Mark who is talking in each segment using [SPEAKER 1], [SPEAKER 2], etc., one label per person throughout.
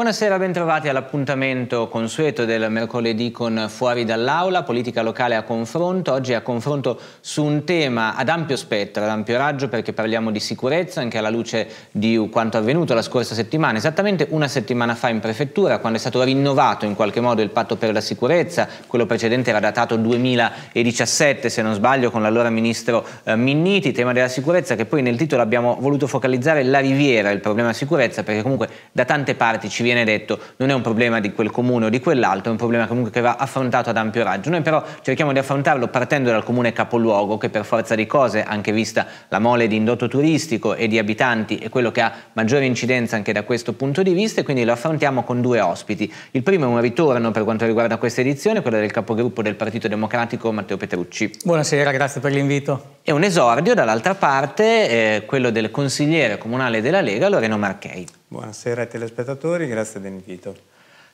[SPEAKER 1] Buonasera, bentrovati all'appuntamento consueto del mercoledì con Fuori dall'Aula, politica locale a confronto. Oggi a confronto su un tema ad ampio spettro, ad ampio raggio, perché parliamo di sicurezza anche alla luce di quanto avvenuto la scorsa settimana, esattamente una settimana fa in prefettura, quando è stato rinnovato in qualche modo il patto per la sicurezza. Quello precedente era datato 2017, se non sbaglio, con l'allora ministro eh, Minniti, tema della sicurezza che poi nel titolo abbiamo voluto focalizzare la riviera, il problema sicurezza, perché comunque da tante parti ci viene viene detto non è un problema di quel comune o di quell'altro, è un problema comunque che va affrontato ad ampio raggio. Noi però cerchiamo di affrontarlo partendo dal comune capoluogo che per forza di cose, anche vista la mole di indotto turistico e di abitanti, è quello che ha maggiore incidenza anche da questo punto di vista e quindi lo affrontiamo con due ospiti. Il primo è un ritorno per quanto riguarda questa edizione, quello del capogruppo del Partito Democratico Matteo Petrucci.
[SPEAKER 2] Buonasera, grazie per l'invito.
[SPEAKER 1] E un esordio dall'altra parte, eh, quello del consigliere comunale della Lega Loreno Marchei.
[SPEAKER 3] Buonasera ai telespettatori, grazie dell'invito.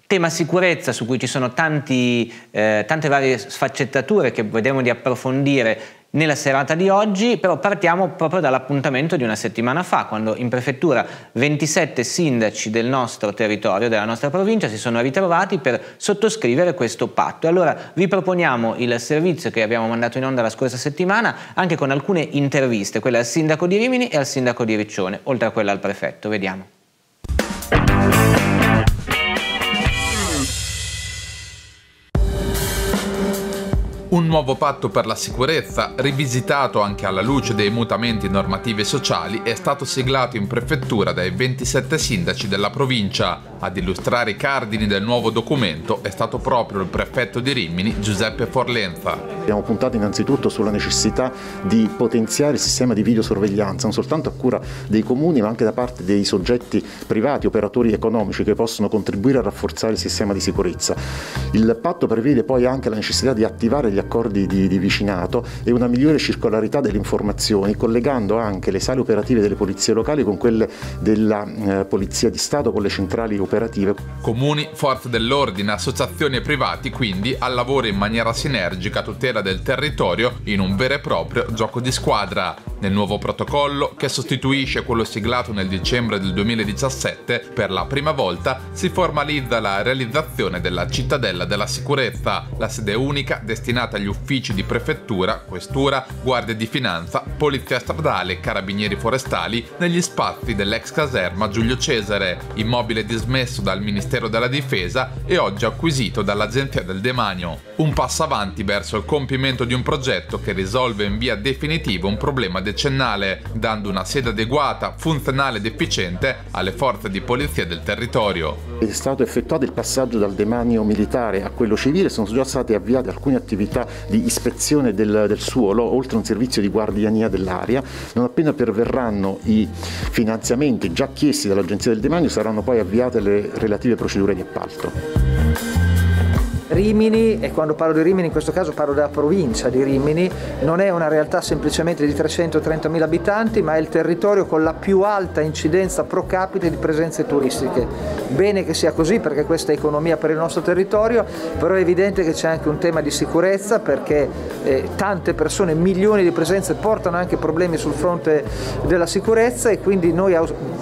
[SPEAKER 1] Tema sicurezza su cui ci sono tanti, eh, tante varie sfaccettature che vedremo di approfondire nella serata di oggi, però partiamo proprio dall'appuntamento di una settimana fa, quando in prefettura 27 sindaci del nostro territorio, della nostra provincia, si sono ritrovati per sottoscrivere questo patto. Allora vi proponiamo il servizio che abbiamo mandato in onda la scorsa settimana, anche con alcune interviste, quella al sindaco di Rimini e al sindaco di Riccione, oltre a quella al prefetto. Vediamo.
[SPEAKER 4] Un nuovo patto per la sicurezza, rivisitato anche alla luce dei mutamenti normativi e sociali, è stato siglato in prefettura dai 27 sindaci della provincia, ad illustrare i cardini del nuovo documento è stato proprio il prefetto di Rimini, Giuseppe Forlenza.
[SPEAKER 5] Abbiamo puntato innanzitutto sulla necessità di potenziare il sistema di videosorveglianza, non soltanto a cura dei comuni, ma anche da parte dei soggetti privati, operatori economici che possono contribuire a rafforzare il sistema di sicurezza. Il patto prevede poi anche la necessità di attivare gli accordi di, di vicinato e una migliore circolarità delle informazioni, collegando anche le sale operative delle polizie locali con quelle della eh, Polizia di Stato, con le centrali cooperative.
[SPEAKER 4] Comuni, forze dell'ordine, associazioni e privati quindi al lavoro in maniera sinergica a tutela del territorio in un vero e proprio gioco di squadra. Nel nuovo protocollo, che sostituisce quello siglato nel dicembre del 2017, per la prima volta si formalizza la realizzazione della cittadella della sicurezza, la sede unica destinata agli uffici di prefettura, questura, guardia di finanza, polizia stradale e carabinieri forestali negli spazi dell'ex caserma Giulio Cesare, immobile dismesso trasmesso dal Ministero della Difesa e oggi acquisito dall'Agenzia del Demanio, un passo avanti verso il compimento di un progetto che risolve in via definitiva un problema decennale, dando una sede adeguata, funzionale ed efficiente alle forze di polizia del territorio.
[SPEAKER 5] È stato effettuato il passaggio dal demanio militare a quello civile, sono già state avviate alcune attività di ispezione del, del suolo, oltre a un servizio di guardiania dell'aria. Non appena perverranno i finanziamenti già chiesti dall'Agenzia del Demanio saranno poi avviate le relative procedure di appalto. Rimini, e quando parlo di Rimini in questo caso parlo della provincia di Rimini, non è una realtà semplicemente di 330.000 abitanti, ma è il territorio con la più alta incidenza pro capite di presenze turistiche bene che sia così perché questa è economia per il nostro territorio, però è evidente che c'è anche un tema di sicurezza perché eh, tante persone, milioni di presenze portano anche problemi sul fronte della sicurezza e quindi noi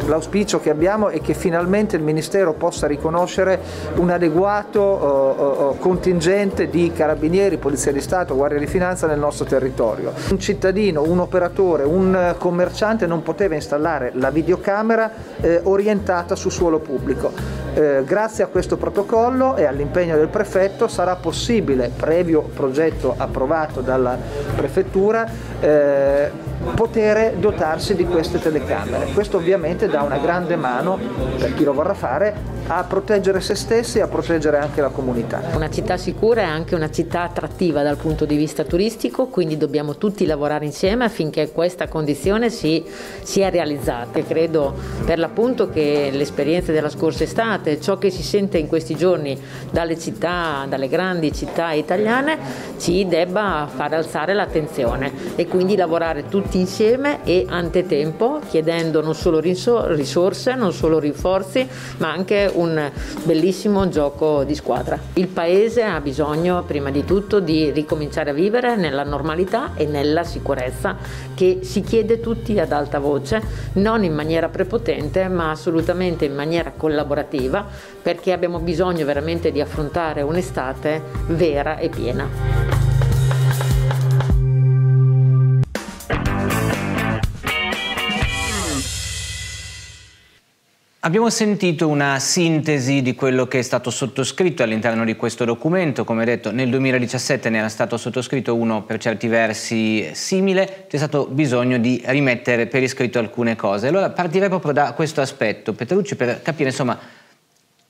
[SPEAKER 5] l'auspicio che abbiamo è che finalmente il Ministero possa riconoscere un adeguato oh, oh, oh, contingente di carabinieri, polizia di Stato, guardia di finanza nel nostro territorio. Un cittadino, un operatore, un commerciante non poteva installare la videocamera eh, orientata su suolo pubblico. Eh, grazie a questo protocollo e all'impegno del prefetto sarà possibile, previo progetto approvato dalla prefettura, eh, poter dotarsi di queste telecamere. Questo ovviamente dà una grande mano per chi lo vorrà fare a proteggere se stessi e a proteggere anche la comunità. Una
[SPEAKER 6] città sicura è anche una città attrattiva dal punto di vista turistico, quindi dobbiamo tutti lavorare insieme affinché questa condizione si, sia realizzata. Credo per l'appunto che l'esperienza della scorsa estate, ciò che si sente in questi giorni dalle città, dalle grandi città italiane, ci debba far alzare l'attenzione e quindi lavorare tutti tutti insieme e antetempo, chiedendo non solo risorse, non solo rinforzi, ma anche un bellissimo gioco di squadra. Il paese ha bisogno prima di tutto di ricominciare a vivere nella normalità e nella sicurezza che si chiede tutti ad alta voce, non in maniera prepotente, ma assolutamente in maniera collaborativa, perché abbiamo bisogno veramente di affrontare un'estate vera e piena.
[SPEAKER 1] Abbiamo sentito una sintesi di quello che è stato sottoscritto all'interno di questo documento, come detto nel 2017 ne era stato sottoscritto uno per certi versi simile, c'è stato bisogno di rimettere per iscritto alcune cose. Allora partirei proprio da questo aspetto, Petrucci, per capire insomma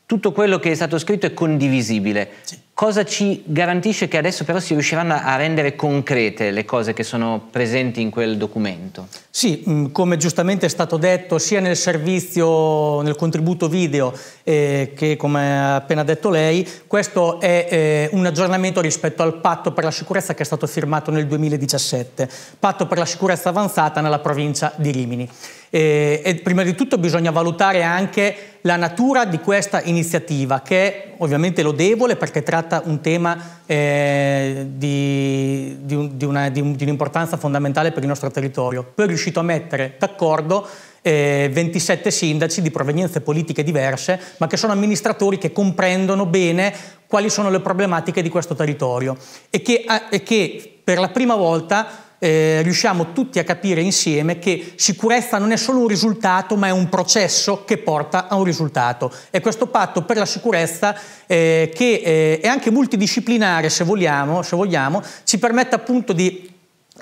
[SPEAKER 1] tutto quello che è stato scritto è condivisibile. Sì. Cosa ci garantisce che adesso però si riusciranno a rendere concrete le cose che sono presenti in quel documento?
[SPEAKER 2] Sì, mm, come giustamente è stato detto, sia nel servizio, nel contributo video eh, che come ha appena detto lei, questo è eh, un aggiornamento rispetto al patto per la sicurezza che è stato firmato nel 2017, patto per la sicurezza avanzata nella provincia di Rimini. E, eh, e prima di tutto bisogna valutare anche la natura di questa iniziativa, che è ovviamente lodevole perché tratta tratta un tema eh, di, di, di un'importanza un, un fondamentale per il nostro territorio. Poi è riuscito a mettere d'accordo 27 eh, sindaci di provenienze politiche diverse, ma che sono amministratori che comprendono bene quali sono le problematiche di questo territorio e che, eh, e che per la prima volta eh, riusciamo tutti a capire insieme che sicurezza non è solo un risultato, ma è un processo che porta a un risultato. E questo patto per la sicurezza, eh, che eh, è anche multidisciplinare, se vogliamo, se vogliamo, ci permette appunto di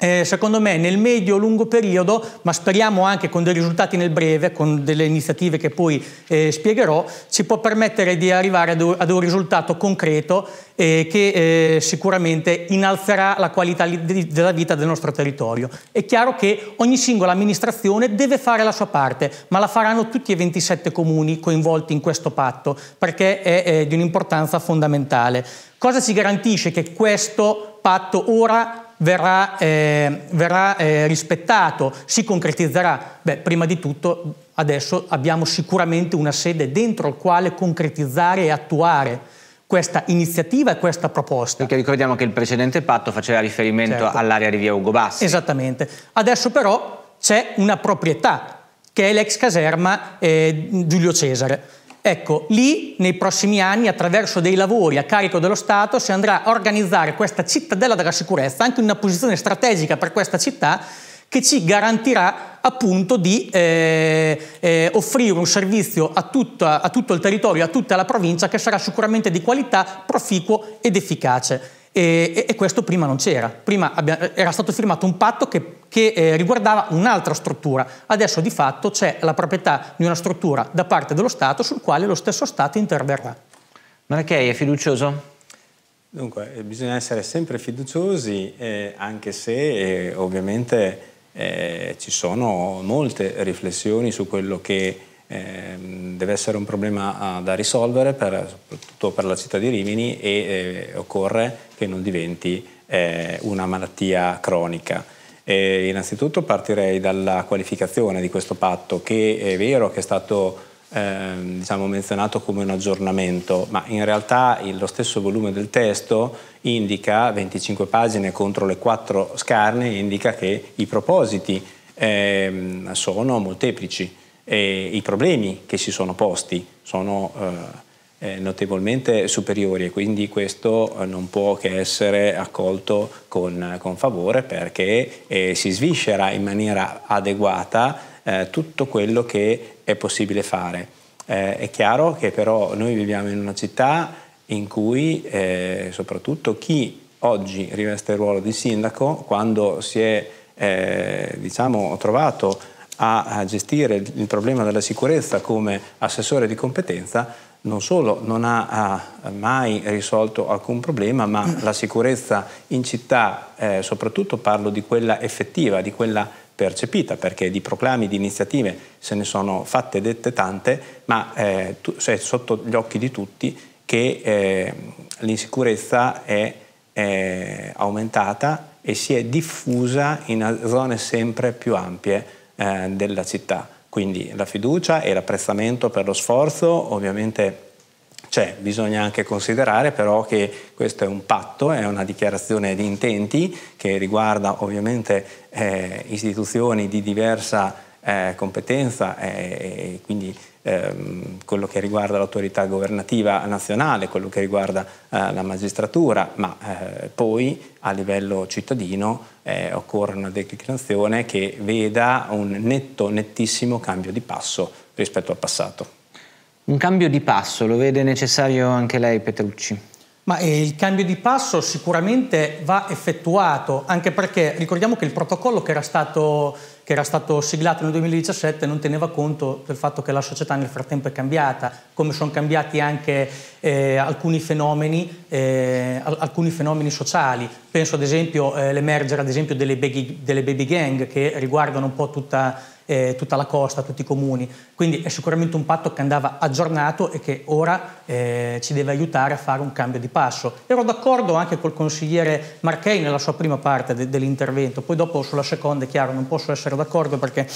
[SPEAKER 2] eh, secondo me nel medio-lungo periodo, ma speriamo anche con dei risultati nel breve, con delle iniziative che poi eh, spiegherò, ci può permettere di arrivare ad un, ad un risultato concreto eh, che eh, sicuramente innalzerà la qualità di, della vita del nostro territorio. È chiaro che ogni singola amministrazione deve fare la sua parte, ma la faranno tutti e 27 comuni coinvolti in questo patto, perché è, è di un'importanza fondamentale. Cosa ci garantisce che questo patto ora verrà, eh, verrà eh, rispettato, si concretizzerà? Beh, prima di tutto adesso abbiamo sicuramente una sede dentro il quale concretizzare e attuare questa iniziativa e questa proposta.
[SPEAKER 1] Perché ricordiamo che il precedente patto faceva riferimento certo. all'area di via Ugo Bassi.
[SPEAKER 2] Esattamente. Adesso però c'è una proprietà che è l'ex caserma eh, Giulio Cesare Ecco, lì nei prossimi anni attraverso dei lavori a carico dello Stato si andrà a organizzare questa cittadella della sicurezza, anche una posizione strategica per questa città che ci garantirà appunto di eh, eh, offrire un servizio a, tutta, a tutto il territorio, a tutta la provincia che sarà sicuramente di qualità, proficuo ed efficace. E, e, questo prima non c'era, prima abbia, era stato firmato un patto che, che eh, riguardava un'altra struttura, adesso di fatto c'è la proprietà di una struttura da parte dello Stato sul quale lo stesso Stato interverrà. Marchei è fiducioso?
[SPEAKER 3] Dunque, eh, bisogna essere sempre fiduciosi, eh, anche se eh, ovviamente eh, ci sono molte riflessioni su quello che eh, deve essere un problema ah, da risolvere per, soprattutto per la città di Rimini e eh, occorre che non diventi eh, una malattia cronica. E innanzitutto partirei dalla qualificazione di questo patto che è vero che è stato ehm, diciamo, menzionato come un aggiornamento, ma in realtà lo stesso volume del testo indica 25 pagine contro le 4 scarne, indica che i propositi ehm, sono molteplici e i problemi che si sono posti sono eh, eh notevolmente superiori e quindi questo eh, non può che essere accolto con, con favore perché eh, si sviscera in maniera adeguata eh, tutto quello che è possibile fare. Eh, è chiaro che però noi viviamo in una città in cui soprattutto chi oggi riveste il ruolo di sindaco quando si è diciamo, trovato a gestire il problema della sicurezza come assessore di competenza, non solo non ha mai risolto alcun problema, ma la sicurezza in città, eh, soprattutto parlo di quella effettiva, di quella percepita, perché di proclami, di iniziative se ne sono fatte e dette tante, ma eh, è sotto gli occhi di tutti che eh, l'insicurezza è, è aumentata e si è diffusa in zone sempre più ampie eh, della città. Quindi la fiducia e l'apprezzamento per lo sforzo ovviamente c'è, bisogna anche considerare però che questo è un patto, è una dichiarazione di intenti che riguarda ovviamente eh, istituzioni di diversa eh, competenza eh, e quindi Ehm, quello che riguarda l'autorità governativa nazionale, quello che riguarda eh, la magistratura, ma eh, poi a livello cittadino eh, occorre una declinazione che veda un netto, nettissimo cambio di passo rispetto al passato. Un cambio di passo, lo vede necessario anche lei Petrucci?
[SPEAKER 2] Ma eh, il cambio di passo sicuramente va effettuato, anche perché ricordiamo che il protocollo che era stato che era stato siglato nel 2017 non teneva conto del fatto che la società nel frattempo è cambiata, come sono cambiati anche eh, alcuni, fenomeni, eh, alcuni, fenomeni, sociali. Penso ad esempio all'emergere eh, delle, delle baby gang che riguardano un po' tutta eh, tutta la costa, tutti i comuni. Quindi è sicuramente un patto che andava aggiornato e che ora eh, ci deve aiutare a fare un cambio di passo. Ero d'accordo anche col consigliere Marchei nella sua prima parte de- dell'intervento, poi dopo sulla seconda è chiaro non posso essere d'accordo perché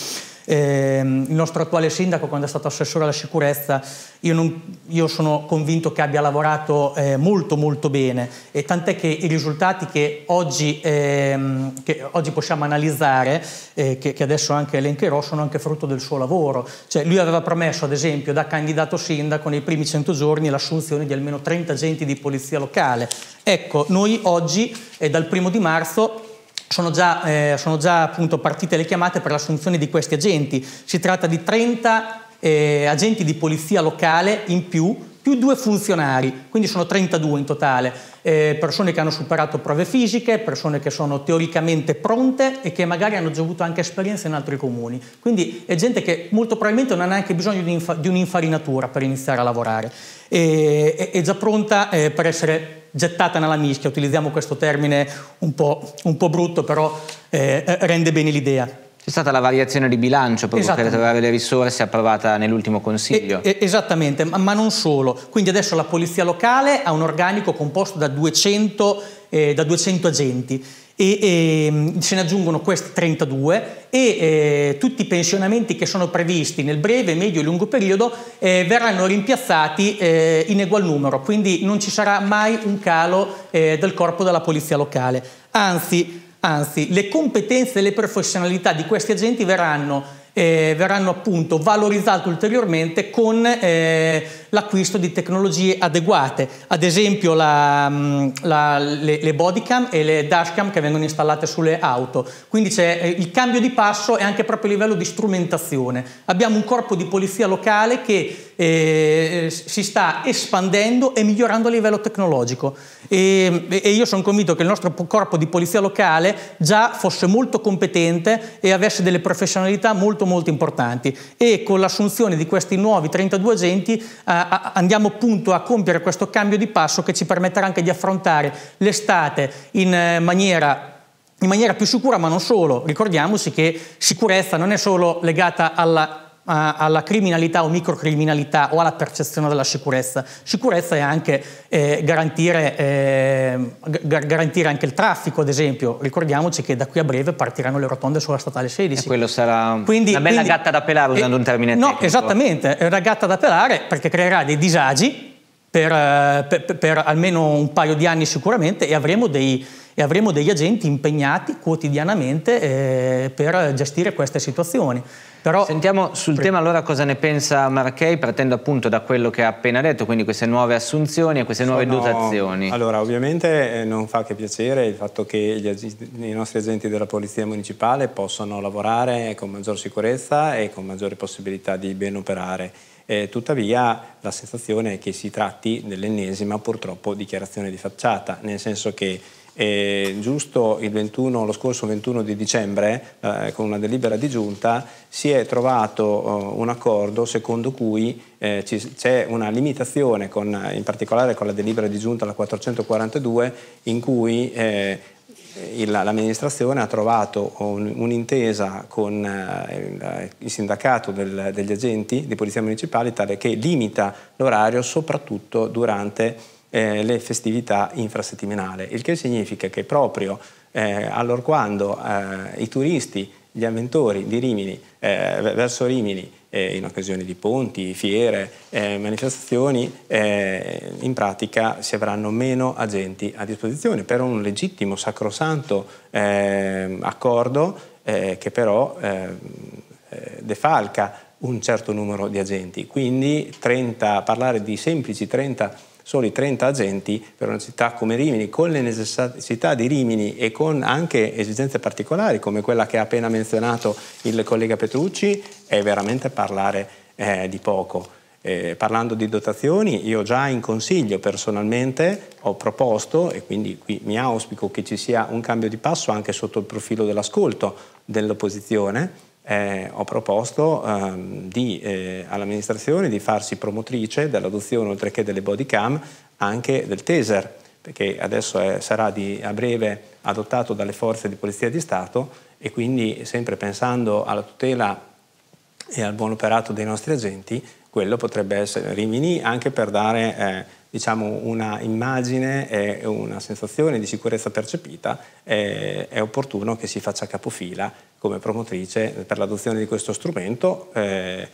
[SPEAKER 2] eh, il nostro attuale sindaco quando è stato assessore alla sicurezza, io, non, io sono convinto che abbia lavorato eh, molto molto bene e tant'è che i risultati che oggi, eh, che oggi possiamo analizzare, eh, che, che, adesso anche elencherò, sono anche frutto del suo lavoro. Cioè, lui aveva promesso ad esempio da candidato sindaco nei primi 100 giorni l'assunzione di almeno 30 agenti di polizia locale. Ecco, noi oggi eh, dal primo di marzo sono già, eh, sono già appunto partite le chiamate per l'assunzione di questi agenti. Si tratta di 30 eh, agenti di polizia locale in più, più due funzionari, quindi sono 32 in totale, eh, persone che hanno superato prove fisiche, persone che sono teoricamente pronte e che magari hanno già avuto anche esperienza in altri comuni. Quindi è gente che molto probabilmente non ha neanche bisogno di, un'infarinatura per iniziare a lavorare, e, è già pronta eh, per essere gettata nella mischia, utilizziamo questo termine un po', un po brutto, però eh, rende bene l'idea. C'è
[SPEAKER 1] stata la variazione di bilancio per trovare le risorse approvata nell'ultimo consiglio.
[SPEAKER 2] e, esattamente, ma, ma, non solo. Quindi adesso la polizia locale ha un organico composto da 200, eh, da 200 agenti e, e ehm, se ne aggiungono questi 32 e eh, tutti i pensionamenti che sono previsti nel breve, medio e lungo periodo eh, verranno rimpiazzati eh, in egual numero, quindi non ci sarà mai un calo eh, del corpo della polizia locale. Anzi, anzi, le competenze e le professionalità di questi agenti verranno, eh, verranno appunto valorizzate ulteriormente con eh, l'acquisto di tecnologie adeguate, ad esempio la, mm, la, le, le bodycam e le dashcam che vengono installate sulle auto. Quindi c'è eh, il cambio di passo e anche proprio a livello di strumentazione. Abbiamo un corpo di polizia locale che eh, si sta espandendo e migliorando a livello tecnologico e, e io sono convinto che il nostro corpo di polizia locale già fosse molto competente e avesse delle professionalità molto molto importanti e con l'assunzione di questi nuovi 32 agenti eh, andiamo appunto a compiere questo cambio di passo che ci permetterà anche di affrontare l'estate in eh, maniera in maniera più sicura, ma non solo. Ricordiamoci che sicurezza non è solo legata alla eh, alla criminalità o microcriminalità o alla percezione della sicurezza. Sicurezza è anche eh, garantire, eh, garantire, anche il traffico, ad esempio. Ricordiamoci che da qui a breve partiranno le rotonde sulla statale 16. E quello sarà quindi, una bella quindi, gatta da pelare usando eh, un termine no, tecnico. No, esattamente, è una gatta da pelare perché creerà dei disagi eh, per, per, per almeno un paio di anni sicuramente e avremo dei, e avremo degli agenti impegnati quotidianamente eh, per gestire queste situazioni. Però... Sentiamo sul Pre... tema allora cosa ne pensa Marchei,
[SPEAKER 1] partendo appunto da quello che ha appena detto, quindi queste nuove assunzioni e queste Sono... nuove dotazioni.
[SPEAKER 3] Allora, ovviamente eh, non fa che piacere il fatto che ag... i nostri agenti della Polizia Municipale possano lavorare con maggior sicurezza e con maggiori possibilità di ben operare. Eh, tuttavia la sensazione è che si tratti dell'ennesima purtroppo dichiarazione di facciata, nel senso che eh, giusto 21, lo scorso 21 di dicembre, eh, con una delibera di giunta, si è trovato eh, un accordo secondo cui eh, c'è una limitazione, con, in particolare con la delibera di giunta, la 442, in cui eh, eh, l'amministrazione ha trovato un'intesa con eh, il sindacato del, degli agenti di polizia municipale tale che limita l'orario soprattutto durante eh, le festività infrasettimanali, il che significa che proprio eh, quando eh, i turisti gli avventori di Rimini, eh, verso Rimini eh, in occasione di ponti, fiere, eh, manifestazioni, eh, in pratica si avranno meno agenti a disposizione per un legittimo, sacrosanto ehm, accordo eh, che però ehm, eh, defalca un certo numero di agenti. Quindi 30, parlare di semplici 30 agenti soli 30 agenti per una città come Rimini, con le necessità di Rimini e con anche esigenze particolari come quella che ha appena menzionato il collega Petrucci, è veramente parlare eh, di poco. Eh, parlando di dotazioni, io già in consiglio personalmente ho proposto, e quindi qui mi auspico che ci sia un cambio di passo anche sotto il profilo dell'ascolto dell'opposizione, eh, ho proposto ehm, di, eh, all'amministrazione di farsi promotrice dell'adozione, oltre che delle body cam, anche del taser, perché adesso è, sarà di, a breve adottato dalle forze di polizia di Stato e quindi sempre pensando alla tutela e al buon operato dei nostri agenti, quello potrebbe essere Rimini anche per dare eh, diciamo una immagine e una sensazione di sicurezza percepita, eh, è opportuno che si faccia capofila come promotrice per l'adozione di questo strumento eh,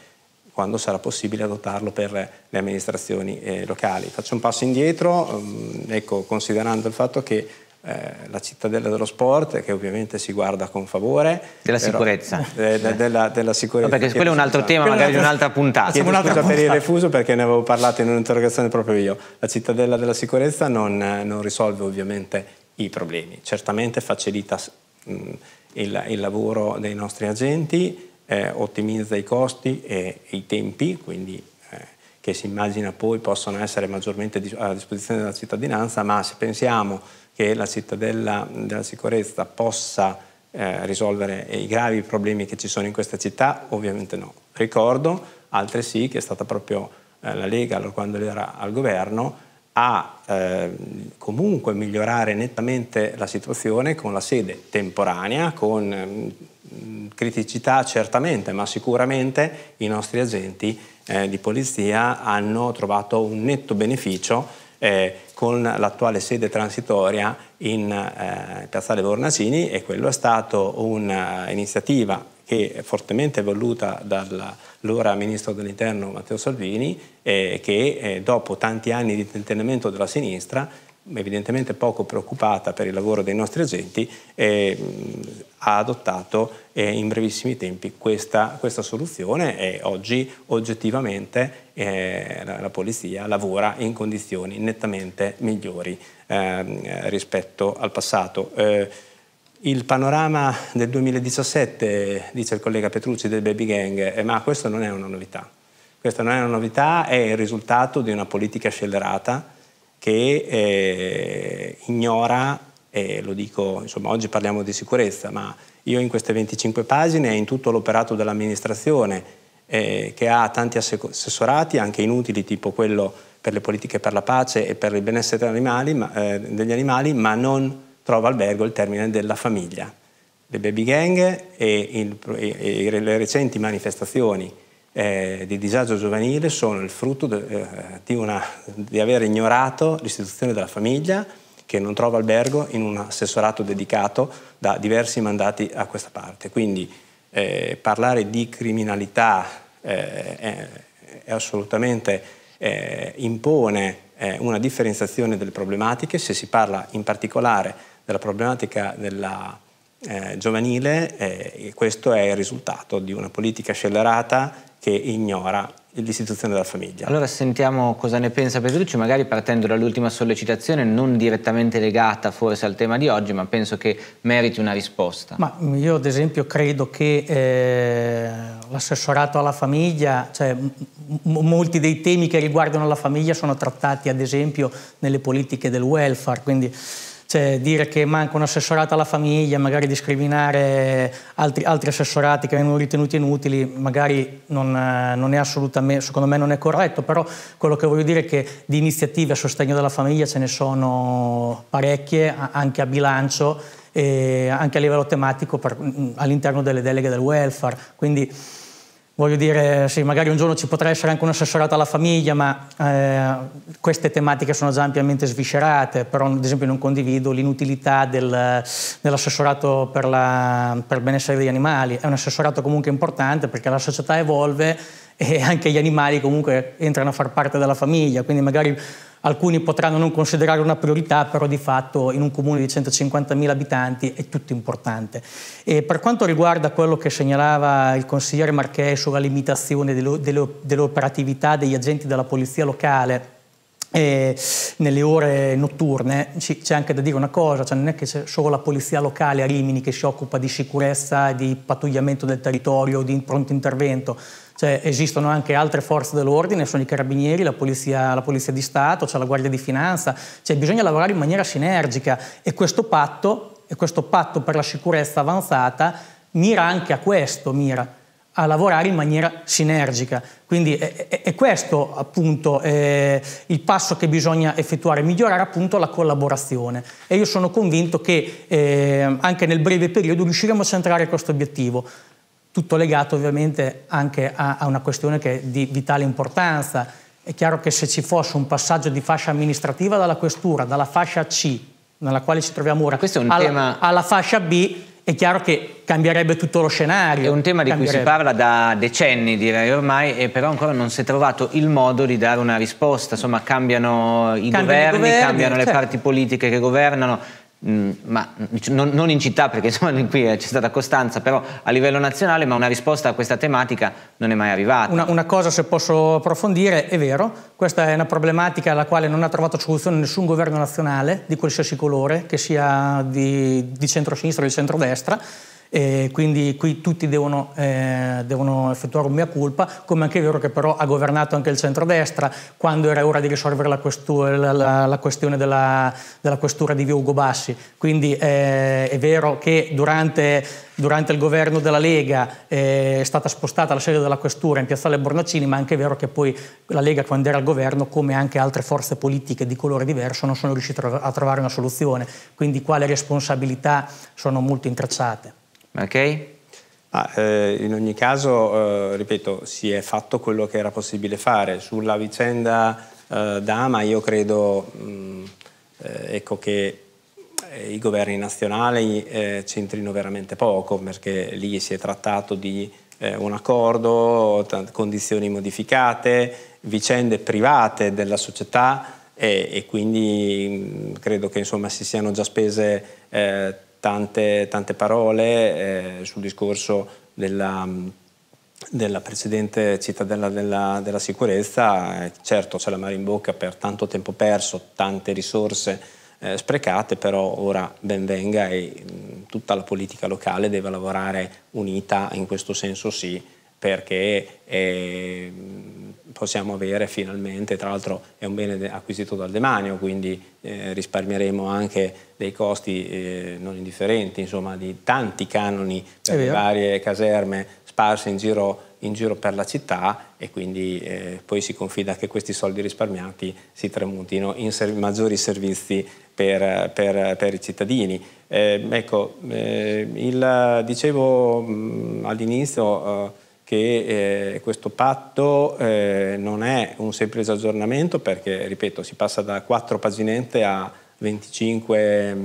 [SPEAKER 3] quando sarà possibile adottarlo per le amministrazioni eh, locali. Faccio un passo indietro, ehm, ecco, considerando il fatto che eh, la cittadella dello sport, che ovviamente si guarda con favore. Della però, sicurezza. Eh, de, della, della, sicurezza. No, perché quello è un altro tema, magari di un'altra puntata. Chiedo un'altra scusa puntata. per il refuso perché ne avevo parlato in un'interrogazione proprio io. La cittadella della sicurezza non, non risolve ovviamente i problemi, certamente facilita mh, mm, il, il lavoro dei nostri agenti, eh, ottimizza i costi e, i tempi, quindi eh, che si immagina poi possono essere maggiormente a disposizione della cittadinanza, ma se pensiamo che la cittadella della sicurezza possa eh, risolvere i gravi problemi che ci sono in questa città, ovviamente no. Ricordo altresì che è stata proprio eh, la Lega, quando era al governo, a eh, comunque migliorare nettamente la situazione con la sede temporanea, con mh, ehm, criticità certamente, ma sicuramente i nostri agenti eh, di polizia hanno trovato un netto beneficio eh, con l'attuale sede transitoria in eh, Piazzale Bornacini e quello è stato un'iniziativa che è fortemente voluta dall'ora ministro dell'interno Matteo Salvini, eh, che eh, dopo tanti anni di tentennamento della sinistra, evidentemente poco preoccupata per il lavoro dei nostri agenti, eh, ha adottato eh, in brevissimi tempi questa, questa, soluzione e oggi oggettivamente eh, la, la, polizia lavora in condizioni nettamente migliori ehm, rispetto al passato. Eh, il panorama del 2017, dice il collega Petrucci del baby gang, eh, ma questa non è una novità. Questa non è una novità, è il risultato di una politica scellerata che eh, ignora, eh, lo dico, insomma oggi parliamo di sicurezza, ma io in queste 25 pagine e in tutto l'operato dell'amministrazione eh, che ha tanti assessorati, anche inutili tipo quello per le politiche per la pace e per il benessere degli animali, ma, eh, degli animali, ma non trova albergo il termine della famiglia. Le baby gang e, il, e, e le recenti manifestazioni eh, di disagio giovanile sono il frutto de, eh, di, una, di aver ignorato l'istituzione della famiglia che non trova albergo in un assessorato dedicato da diversi mandati a questa parte. Quindi eh, parlare di criminalità eh, è, è assolutamente eh, impone eh, una differenziazione delle problematiche, se si parla in particolare di della problematica della, eh, giovanile eh, questo è il risultato di una politica scellerata che ignora l'istituzione della famiglia.
[SPEAKER 1] Allora sentiamo cosa ne pensa Petrucci, magari partendo dall'ultima sollecitazione, non direttamente legata forse al tema di oggi, ma penso che meriti una risposta.
[SPEAKER 2] Ma io ad esempio credo che eh, l'assessorato alla famiglia, cioè molti dei temi che riguardano la famiglia sono trattati ad esempio nelle politiche del welfare, quindi cioè, dire che manca un assessorato alla famiglia, magari discriminare altri, altri assessorati che vengono ritenuti inutili, magari non, eh, non, è assolutamente, secondo me non è corretto, però quello che voglio dire è che di iniziative a sostegno della famiglia ce ne sono parecchie, anche a bilancio, e anche a livello tematico all'interno delle deleghe del welfare. Quindi, Voglio dire, sì, magari un giorno ci potrà essere anche un assessorato alla famiglia, ma eh, queste tematiche sono già ampiamente sviscerate, però ad esempio non condivido l'inutilità del, dell'assessorato per, la, per il benessere degli animali. È un assessorato comunque importante perché la società evolve e anche gli animali comunque entrano a far parte della famiglia, quindi magari alcuni potranno non considerare una priorità, però di fatto in un comune di 150.000 abitanti è tutto importante. E per quanto riguarda quello che segnalava il consigliere Marchè sulla limitazione dell'operatività degli agenti della polizia locale, eh, nelle ore notturne c'è anche da dire una cosa, cioè non è che c'è solo la polizia locale a Rimini che si occupa di sicurezza, di pattugliamento del territorio, di pronto intervento, cioè, esistono anche altre forze dell'ordine, sono i carabinieri, la polizia, la polizia di Stato, c'è cioè la Guardia di Finanza, cioè, bisogna lavorare in maniera sinergica e questo patto, e questo patto per la sicurezza avanzata mira anche a questo, mira a lavorare in maniera sinergica. Quindi è, è, è questo appunto è il passo che bisogna effettuare, migliorare appunto la collaborazione. E io sono convinto che eh, anche nel breve periodo riusciremo a centrare questo obiettivo tutto legato ovviamente anche a, a una questione che è di vitale importanza. È chiaro che se ci fosse un passaggio di fascia amministrativa dalla questura, dalla fascia C, nella quale ci troviamo ora, alla, tema... alla fascia B, è chiaro che cambierebbe tutto lo scenario. È un tema di cui si parla
[SPEAKER 1] da decenni, direi ormai, e però ancora non si è trovato il modo di dare una risposta. Insomma, cambiano i, cambiano governi, i governi, cambiano certo. le parti politiche che governano. Mm, ma non, non, in città perché insomma qui eh, c'è stata Costanza, però a livello nazionale, ma una risposta a questa tematica non è mai arrivata.
[SPEAKER 2] Una, una, cosa se posso approfondire, è vero, questa è una problematica alla quale non ha trovato soluzione nessun governo nazionale di qualsiasi colore, che sia di, di centro-sinistra o di centro-destra e quindi qui tutti devono, eh, devono effettuare un mea culpa, come anche è vero che però ha governato anche il centrodestra quando era ora di risolvere la, questura, la, la, la questione della, della, questura di via Ugo Bassi. Quindi eh, è vero che durante, durante, il governo della Lega eh, è stata spostata la sede della questura in piazzale Bornacini, ma anche è vero che poi la Lega quando era al governo, come anche altre forze politiche di colore diverso, non sono riuscite a trovare una soluzione. Quindi qua le responsabilità sono molto intrecciate.
[SPEAKER 3] Ok? Ah, eh, in ogni caso, eh, ripeto, si è fatto quello che era possibile fare. Sulla vicenda eh, Dama io credo mh, mm, eh, ecco che eh, i governi nazionali eh, centrino veramente poco perché lì si è trattato di un accordo, condizioni modificate, vicende private della società e, e quindi mh, mm, credo che insomma, si siano già spese tante, tante parole eh, sul discorso della, della precedente cittadella della, della sicurezza. Eh, certo c'è la mare in bocca per tanto tempo perso, tante risorse eh, sprecate, però ora ben venga e mh, tutta la politica locale deve lavorare unita in questo senso sì, perché... Eh, possiamo avere finalmente, tra l'altro è un bene acquisito dal demanio, quindi eh, risparmieremo anche dei costi eh, non indifferenti, insomma, di tanti canoni per le varie caserme sparse in giro, in giro, per la città e quindi eh, poi si confida che questi soldi risparmiati si tramutino in ser maggiori servizi per, per, per i cittadini. Eh, ecco, eh, il, dicevo mm, all'inizio eh, che eh, questo patto eh, non è un semplice aggiornamento perché, ripeto, si passa da 4 paginette a 25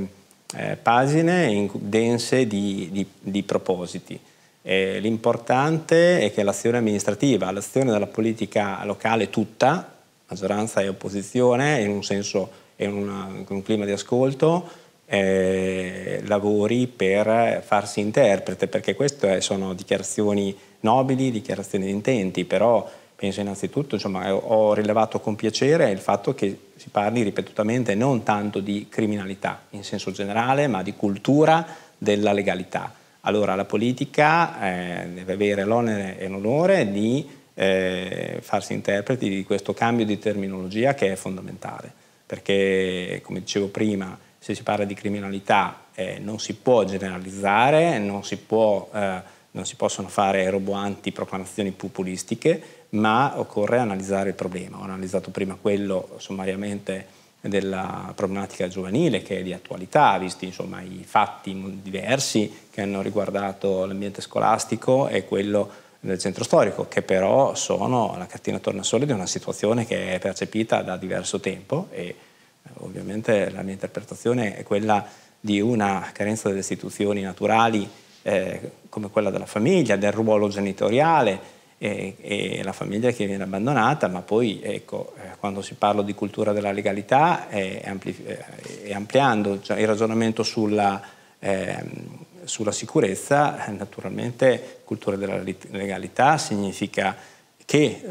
[SPEAKER 3] eh, pagine in, dense di, di, di propositi. l'importante è che l'azione amministrativa, l'azione della politica locale tutta, maggioranza e opposizione, in un senso e un, un clima di ascolto, eh, lavori per farsi interprete, perché queste sono dichiarazioni nobili, dichiarazioni di intenti, però penso innanzitutto, insomma, ho rilevato con piacere il fatto che si parli ripetutamente non tanto di criminalità in senso generale, ma di cultura della legalità. Allora la politica eh, deve avere l'onere e l'onore di eh, farsi interpreti di questo cambio di terminologia che è fondamentale, perché come dicevo prima, se si parla di criminalità eh, non si può generalizzare, non si può eh, non si possono fare roboanti proclamazioni populistiche, ma occorre analizzare il problema. Ho analizzato prima quello sommariamente della problematica giovanile che è di attualità, visti insomma, i fatti diversi che hanno riguardato l'ambiente scolastico e quello del centro storico, che però sono la catena tornasole di una situazione che è percepita da diverso tempo e ovviamente la mia interpretazione è quella di una carenza delle istituzioni naturali eh, come quella della famiglia, del ruolo genitoriale e, e, la famiglia che viene abbandonata, ma poi ecco, eh, quando si parla di cultura della legalità e ampli, eh, ampliando cioè, il ragionamento sulla, eh, sulla sicurezza, naturalmente cultura della legalità significa che eh,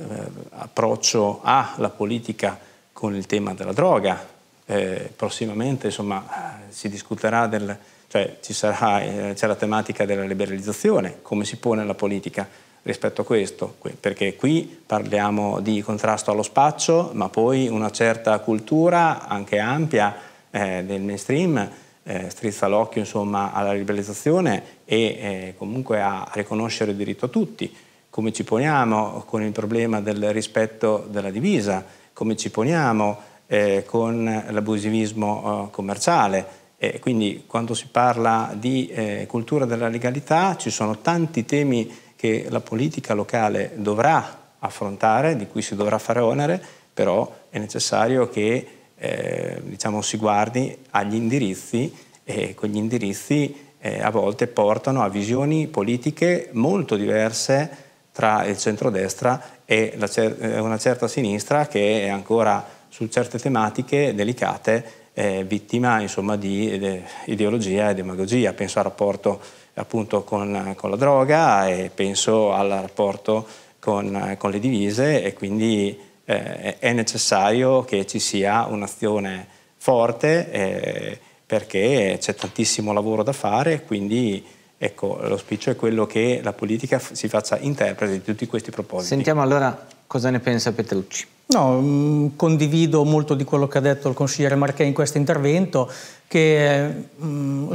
[SPEAKER 3] approccio ha la politica con il tema della droga. Eh, prossimamente insomma, si discuterà del, cioè sarà, eh, c'è la tematica della liberalizzazione, come si pone la politica rispetto a questo, perché qui parliamo di contrasto allo spaccio, ma poi una certa cultura anche ampia eh, del mainstream eh, strizza l'occhio insomma, alla liberalizzazione e eh, comunque a, a riconoscere il diritto a tutti. Come ci poniamo con il problema del rispetto della divisa, come ci poniamo eh, con l'abusivismo eh, commerciale, e eh, quindi quando si parla di eh, cultura della legalità ci sono tanti temi che la politica locale dovrà affrontare, di cui si dovrà fare onere, però è necessario che eh, diciamo, si guardi agli indirizzi e quegli indirizzi eh, a volte portano a visioni politiche molto diverse tra il centrodestra e la, eh, una certa sinistra che è ancora su certe tematiche delicate eh, vittima insomma, di, ideologia e demagogia. Penso al rapporto appunto con, con la droga e penso al rapporto con, con le divise e quindi eh, è necessario che ci sia un'azione forte eh, perché c'è tantissimo lavoro da fare quindi ecco, l'auspicio è quello che la politica si faccia interprete di tutti questi propositi. Sentiamo allora cosa ne pensa Petrucci.
[SPEAKER 2] No, mm, condivido molto di quello che ha detto il consigliere Marchè in questo intervento che mm,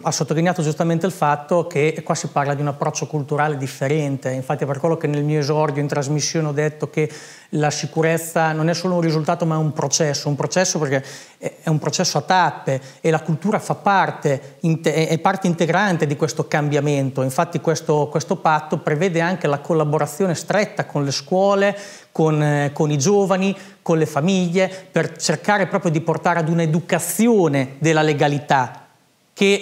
[SPEAKER 2] ha sottolineato giustamente il fatto che qua si parla di un approccio culturale differente, infatti è per quello che nel mio esordio in trasmissione ho detto che la sicurezza non è solo un risultato ma è un processo, un processo perché è un processo a tappe e la cultura fa parte, è parte integrante di questo cambiamento, infatti questo, questo patto prevede anche la collaborazione stretta con le scuole, con, eh, con i giovani, con le famiglie, per cercare proprio di portare ad un'educazione della legalità che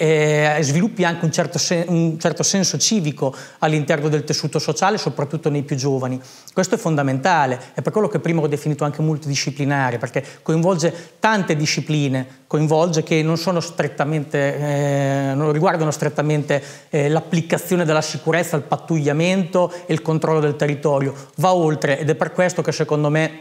[SPEAKER 2] eh, sviluppi anche un certo, sen- un certo senso civico all'interno del tessuto sociale, soprattutto nei più giovani. Questo è fondamentale, è per quello che prima ho definito anche multidisciplinare, perché coinvolge tante discipline, coinvolge che non, strettamente, eh, non riguardano strettamente eh, l'applicazione della sicurezza, il pattugliamento e il controllo del territorio, va oltre ed è per questo che secondo me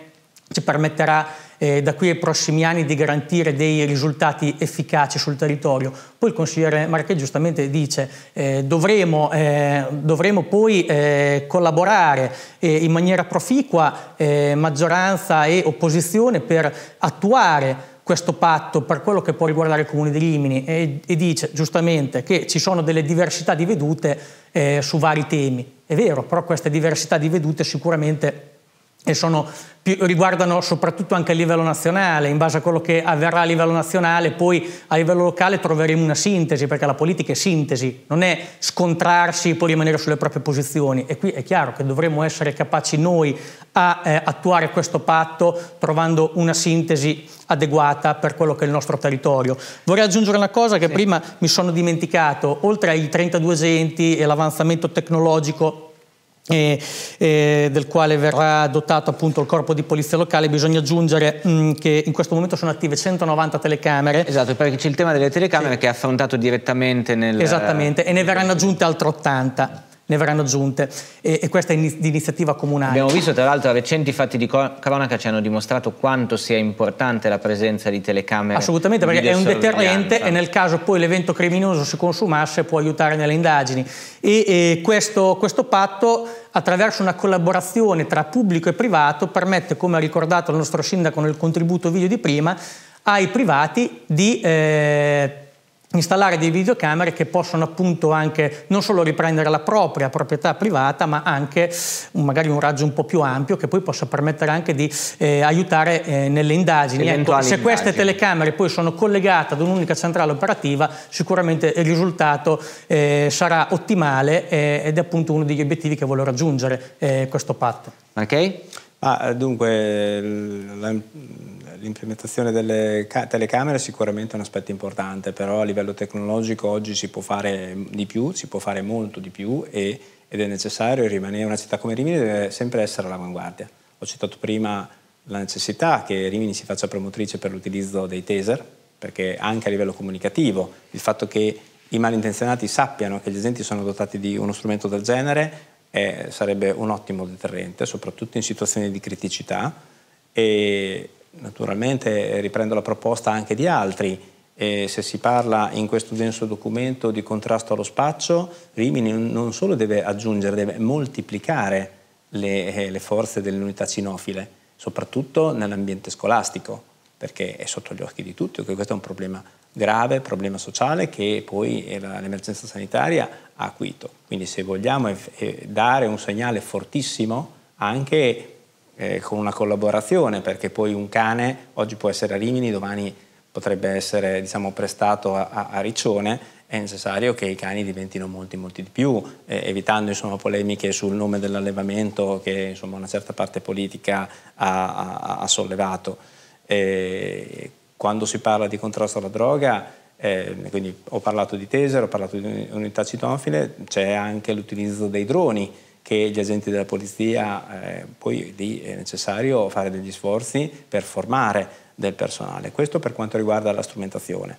[SPEAKER 2] ci permetterà eh, da qui ai prossimi anni di garantire dei risultati efficaci sul territorio. Poi il consigliere Marchetti giustamente dice eh, dovremo, eh, dovremo, poi eh, collaborare eh, in maniera proficua eh, maggioranza e opposizione per attuare questo patto per quello che può riguardare il Comune di Rimini e, e dice giustamente che ci sono delle diversità di vedute eh, su vari temi. È vero, però queste diversità di vedute sicuramente e sono riguardano soprattutto anche a livello nazionale, in base a quello che avverrà a livello nazionale, poi a livello locale troveremo una sintesi, perché la politica è sintesi, non è scontrarsi e poi rimanere sulle proprie posizioni. E qui è chiaro che dovremo essere capaci noi a eh, attuare questo patto trovando una sintesi adeguata per quello che è il nostro territorio. Vorrei aggiungere una cosa che sì. prima mi sono dimenticato, oltre ai 32 enti e l'avanzamento tecnologico e, e del quale verrà dotato appunto il corpo di polizia locale, bisogna aggiungere mh, mm, che in questo momento sono attive 190 telecamere. Esatto, perché c'è il tema delle telecamere sì. che è affrontato direttamente nel... Esattamente, e ne verranno aggiunte altre 80 ne verranno aggiunte e, e questa è di iniziativa comunale. Abbiamo visto
[SPEAKER 1] tra l'altro recenti fatti di cronaca ci hanno dimostrato quanto sia importante la presenza di telecamere. Assolutamente perché è un
[SPEAKER 2] deterrente e nel caso poi l'evento criminoso si consumasse può aiutare nelle indagini e, e questo, questo patto attraverso una collaborazione tra pubblico e privato permette, come ha ricordato il nostro sindaco nel contributo video di prima, ai privati di eh, installare delle videocamere che possono appunto anche non solo riprendere la propria proprietà privata ma anche magari un raggio un po' più ampio che poi possa permettere anche di eh, aiutare eh, nelle indagini. Ecco, se queste telecamere poi sono collegate ad un'unica centrale operativa sicuramente il risultato eh, sarà ottimale eh, ed è appunto uno degli obiettivi che vuole raggiungere eh, questo patto.
[SPEAKER 3] Ok? Ah, dunque, la, l'implementazione delle telecamere è sicuramente un aspetto importante, però a livello tecnologico oggi si può fare di più, si può fare molto di più e, ed è necessario rimanere, una città come Rimini deve sempre essere all'avanguardia. Ho citato prima la necessità che Rimini si faccia promotrice per l'utilizzo dei taser, perché anche a livello comunicativo, il fatto che i malintenzionati sappiano che gli agenti sono dotati di uno strumento del genere eh, sarebbe un ottimo deterrente, soprattutto in situazioni di criticità e, Naturalmente eh, riprendo la proposta anche di altri. E se si parla in questo denso documento di contrasto allo spaccio, Rimini non solo deve aggiungere, deve moltiplicare le, eh, le forze dell'unità cinofile, soprattutto nell'ambiente scolastico, perché è sotto gli occhi di tutti che questo è un problema grave, problema sociale che poi eh, l'emergenza sanitaria ha acuito. Quindi se vogliamo dare un segnale fortissimo anche eh, con una collaborazione, perché poi un cane oggi può essere a Rimini, domani potrebbe essere diciamo, prestato a, a Riccione, è necessario che i cani diventino molti molti di più, eh, evitando insomma, polemiche sul nome dell'allevamento che insomma, una certa parte politica ha, ha, ha sollevato. Eh, quando si parla di contrasto alla droga, eh, quindi ho parlato di taser, ho parlato di unità citofile, c'è anche l'utilizzo dei droni che gli agenti della polizia, eh, poi lì è necessario fare degli sforzi per formare del personale. Questo per quanto riguarda la strumentazione.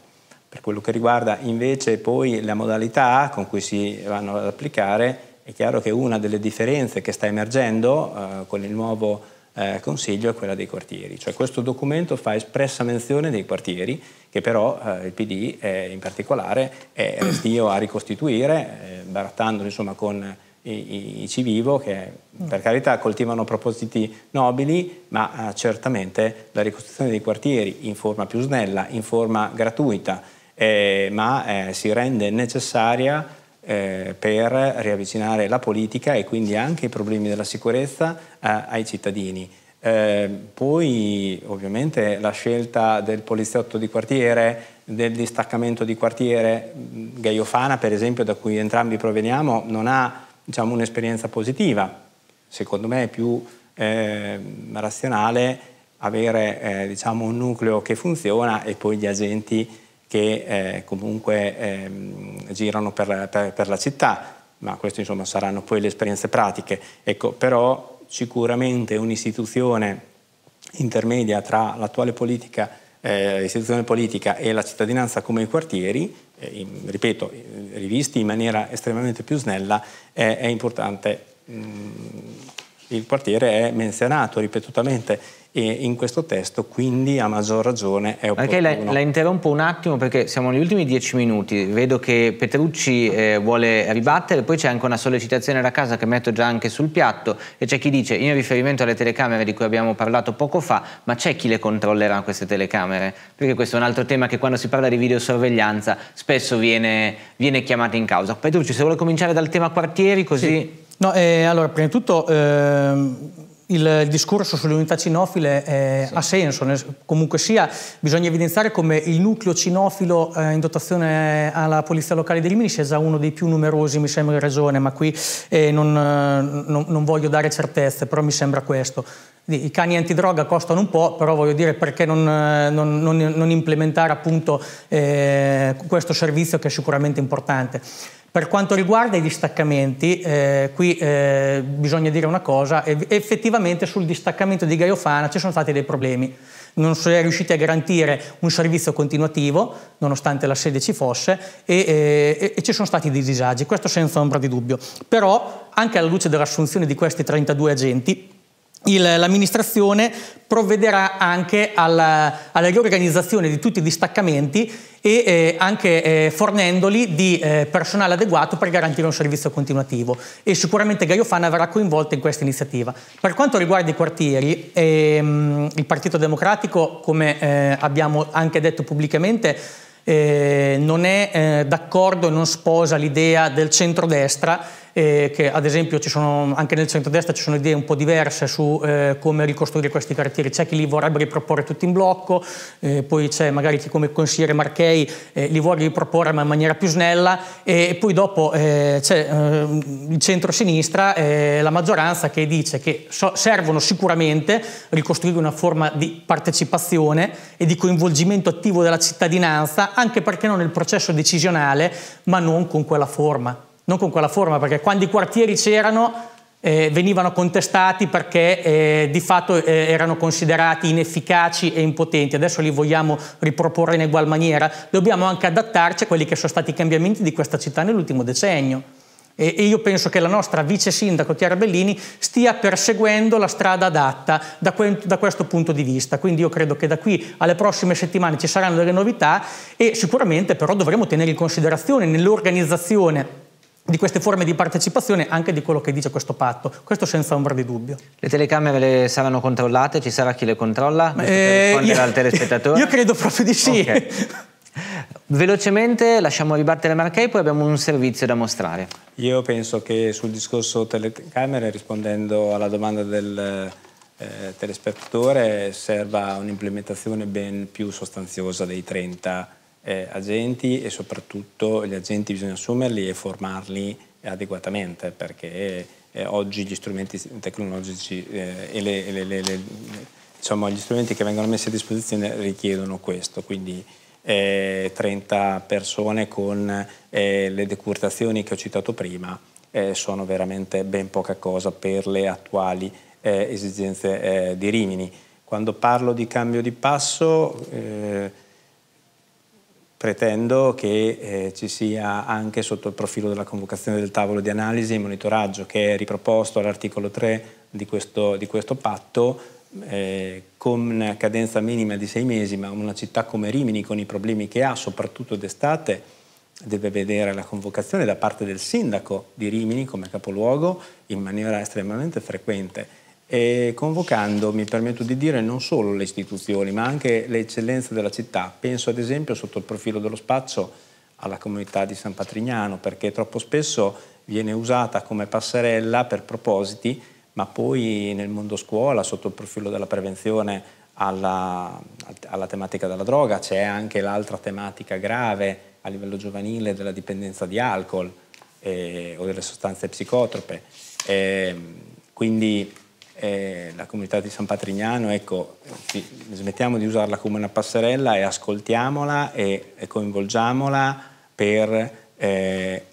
[SPEAKER 3] Per quello che riguarda invece poi la modalità con cui si vanno ad applicare, è chiaro che una delle differenze che sta emergendo eh, con il nuovo eh, consiglio è quella dei quartieri. Cioè questo documento fa espressa menzione dei quartieri, che però eh, il PD in particolare è restio a ricostituire, eh, barattandosi insomma con i, i civivo che mm. per carità coltivano propositi nobili, ma eh, certamente la ricostruzione dei quartieri in forma più snella, in forma gratuita, eh, ma eh, si rende necessaria eh, per riavvicinare la politica e quindi anche i problemi della sicurezza eh, ai cittadini. Eh, poi ovviamente la scelta del poliziotto di quartiere, del distaccamento di quartiere, Gaiofana per esempio da cui entrambi proveniamo, non ha diciamo, un'esperienza positiva. Secondo me è più eh, razionale avere eh, diciamo, un nucleo che funziona e poi gli agenti che eh, comunque ehm, girano per, per, per, la città, ma queste insomma saranno poi le esperienze pratiche. Ecco, però sicuramente un'istituzione intermedia tra l'attuale politica, eh, istituzione politica e la cittadinanza come i quartieri eh, in, ripeto, eh, rivisti in maniera estremamente più snella, è, è importante. Mm, il quartiere è menzionato ripetutamente e in questo testo quindi a maggior ragione è opportuno. Perché la, la interrompo un attimo perché
[SPEAKER 1] siamo negli ultimi dieci minuti, vedo che Petrucci eh, vuole ribattere, poi c'è anche una sollecitazione da casa che metto già anche sul piatto e c'è chi dice in riferimento alle telecamere di cui abbiamo parlato poco fa, ma c'è chi le controllerà queste telecamere? Perché questo è un altro tema che quando si parla di videosorveglianza spesso viene, viene chiamato in causa. Petrucci se vuole cominciare dal tema quartieri così... Sì.
[SPEAKER 2] No, eh, allora, prima di tutto... Eh il discorso sulle unità cinofile eh, sì. ha senso, comunque sia bisogna evidenziare come il nucleo cinofilo eh, in dotazione alla Polizia Locale di Rimini sia già uno dei più numerosi mi sembra in ragione, ma qui eh, non, eh, non, non, voglio dare certezze, però mi sembra questo. I cani antidroga costano un po', però voglio dire perché non, eh, non, non, non implementare appunto eh, questo servizio che è sicuramente importante. Per quanto riguarda i distaccamenti, eh, qui eh, bisogna dire una cosa, effettivamente sul distaccamento di Gaiofana ci sono stati dei problemi non si è riusciti a garantire un servizio continuativo, nonostante la sede ci fosse, e, eh, e, e, ci sono stati dei disagi, questo senza ombra di dubbio. Però, anche alla luce dell'assunzione di questi 32 agenti, l'amministrazione provvederà anche alla, alla, riorganizzazione di tutti i distaccamenti e eh, anche eh, fornendoli di eh, personale adeguato per garantire un servizio continuativo e sicuramente Gaiofana verrà coinvolta in questa iniziativa. Per quanto riguarda i quartieri, ehm, il Partito Democratico, come eh, abbiamo anche detto pubblicamente, eh, non è eh, d'accordo e non sposa l'idea del centrodestra eh, che ad esempio sono, anche nel centro-destra ci sono idee un po' diverse su eh, come ricostruire questi quartieri, c'è chi li vorrebbe riproporre tutti in blocco, eh, poi c'è magari chi come consigliere Marchei eh, li vuole riproporre ma in maniera più snella e, poi dopo eh, c'è ehm, il centro-sinistra, eh, la maggioranza che dice che so servono sicuramente ricostruire una forma di partecipazione e di coinvolgimento attivo della cittadinanza, anche perché non nel processo decisionale, ma non con quella forma non con quella forma, perché quando i quartieri c'erano eh, venivano contestati perché eh, di fatto eh, erano considerati inefficaci e impotenti. Adesso li vogliamo riproporre in egual maniera. Dobbiamo anche adattarci a quelli che sono stati i cambiamenti di questa città nell'ultimo decennio. E, io penso che la nostra vice sindaco Chiara Bellini stia perseguendo la strada adatta da, que da questo punto di vista. Quindi io credo che da qui alle prossime settimane ci saranno delle novità e sicuramente però dovremo tenere in considerazione nell'organizzazione di queste forme di partecipazione anche di quello che dice questo patto, questo senza ombra di dubbio. Le telecamere le saranno controllate? Ci sarà
[SPEAKER 1] chi le controlla? Eh, io, al telespettatore? Io credo proprio di sì. Okay. Velocemente lasciamo ribattere Marchei, poi abbiamo un servizio da mostrare.
[SPEAKER 3] Io penso che sul discorso telecamere, rispondendo alla domanda del eh, telespettatore, serva un'implementazione ben più sostanziosa dei 30 eh, agenti e soprattutto gli agenti bisogna assumerli e formarli adeguatamente perché eh, oggi gli strumenti tecnologici eh, e le, le, le, diciamo, gli strumenti che vengono messi a disposizione richiedono questo, quindi 30 eh, persone con eh, le decurtazioni che ho citato prima eh, sono veramente ben poca cosa per le attuali esigenze di Rimini. Quando parlo di cambio di passo pretendo che eh, ci sia anche sotto il profilo della convocazione del tavolo di analisi e monitoraggio che è riproposto all'articolo 3 di questo, di questo patto eh, con cadenza minima di sei mesi, ma una città come Rimini con i problemi che ha, soprattutto d'estate, deve vedere la convocazione da parte del sindaco di Rimini come capoluogo in maniera estremamente frequente e convocando, mi permetto di dire, non solo le istituzioni ma anche le eccellenze della città. Penso ad esempio sotto il profilo dello spazio, alla comunità di San Patrignano perché troppo spesso viene usata come passerella per propositi ma poi nel mondo scuola sotto il profilo della prevenzione alla, alla tematica della droga c'è anche l'altra tematica grave a livello giovanile della dipendenza di alcol eh, o delle sostanze psicotrope. Eh, quindi eh, la comunità di San Patrignano, ecco, smettiamo di usarla come una passerella e ascoltiamola e, e coinvolgiamola per eh,